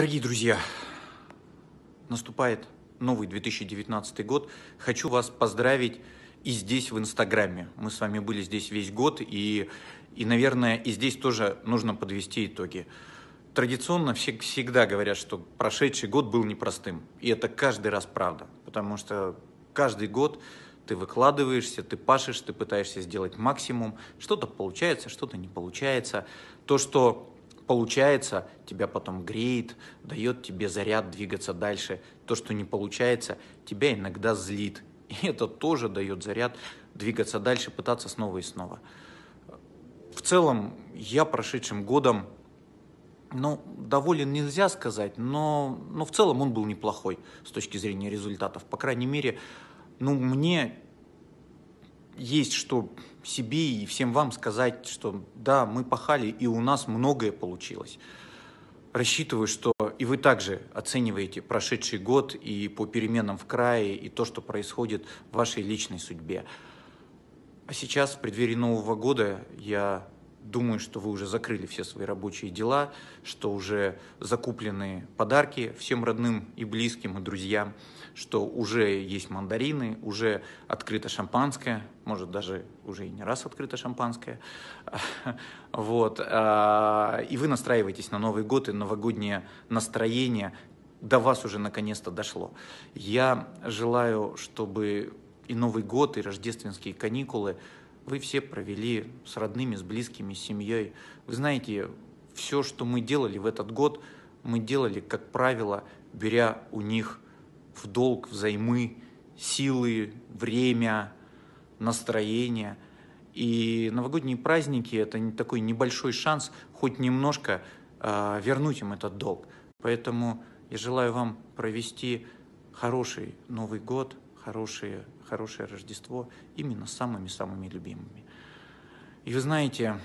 Дорогие друзья, наступает новый 2019 год. Хочу вас поздравить и здесь, в Инстаграме. Мы с вами были здесь весь год, и, и наверное, и здесь тоже нужно подвести итоги. Традиционно все всегда говорят, что прошедший год был непростым. И это каждый раз правда, потому что каждый год ты выкладываешься, ты пашешь, ты пытаешься сделать максимум. Что-то получается, что-то не получается. То, что получается, тебя потом греет, дает тебе заряд двигаться дальше. То, что не получается, тебя иногда злит. И это тоже дает заряд двигаться дальше, пытаться снова и снова. В целом, я прошедшим годом, ну, доволен нельзя сказать, но, но в целом он был неплохой с точки зрения результатов. По крайней мере, ну, мне есть что себе и всем вам сказать, что да, мы пахали, и у нас многое получилось. Рассчитываю, что и вы также оцениваете прошедший год и по переменам в крае, и то, что происходит в вашей личной судьбе. А сейчас, в преддверии Нового года, я думаю, что вы уже закрыли все свои рабочие дела, что уже закуплены подарки всем родным и близким, и друзьям, что уже есть мандарины, уже открыто шампанское, может, даже уже и не раз открыто шампанское. Вот. А, и вы настраиваетесь на Новый год и новогоднее настроение до вас уже наконец-то дошло. Я желаю, чтобы и Новый год, и рождественские каникулы – вы все провели с родными, с близкими, с семьей. Вы знаете, все, что мы делали в этот год, мы делали, как правило, беря у них в долг взаймы, силы, время, настроение. И новогодние праздники – это такой небольшой шанс хоть немножко э, вернуть им этот долг. Поэтому я желаю вам провести хороший Новый год – хорошие, хорошее Рождество именно самыми-самыми любимыми. И вы знаете,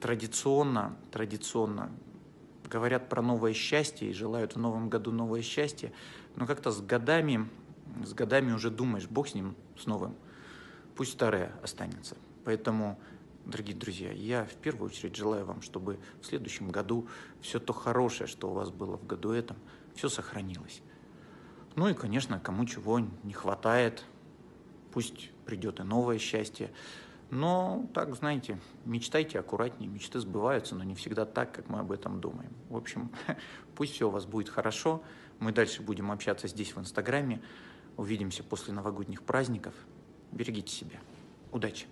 традиционно, традиционно говорят про новое счастье и желают в новом году новое счастье, но как-то с годами, с годами уже думаешь, бог с ним, с новым, пусть старое останется. Поэтому, дорогие друзья, я в первую очередь желаю вам, чтобы в следующем году все то хорошее, что у вас было в году этом, все сохранилось. Ну и, конечно, кому чего не хватает, пусть придет и новое счастье. Но так, знаете, мечтайте аккуратнее, мечты сбываются, но не всегда так, как мы об этом думаем. В общем, пусть все у вас будет хорошо. Мы дальше будем общаться здесь, в Инстаграме. Увидимся после новогодних праздников. Берегите себя. Удачи!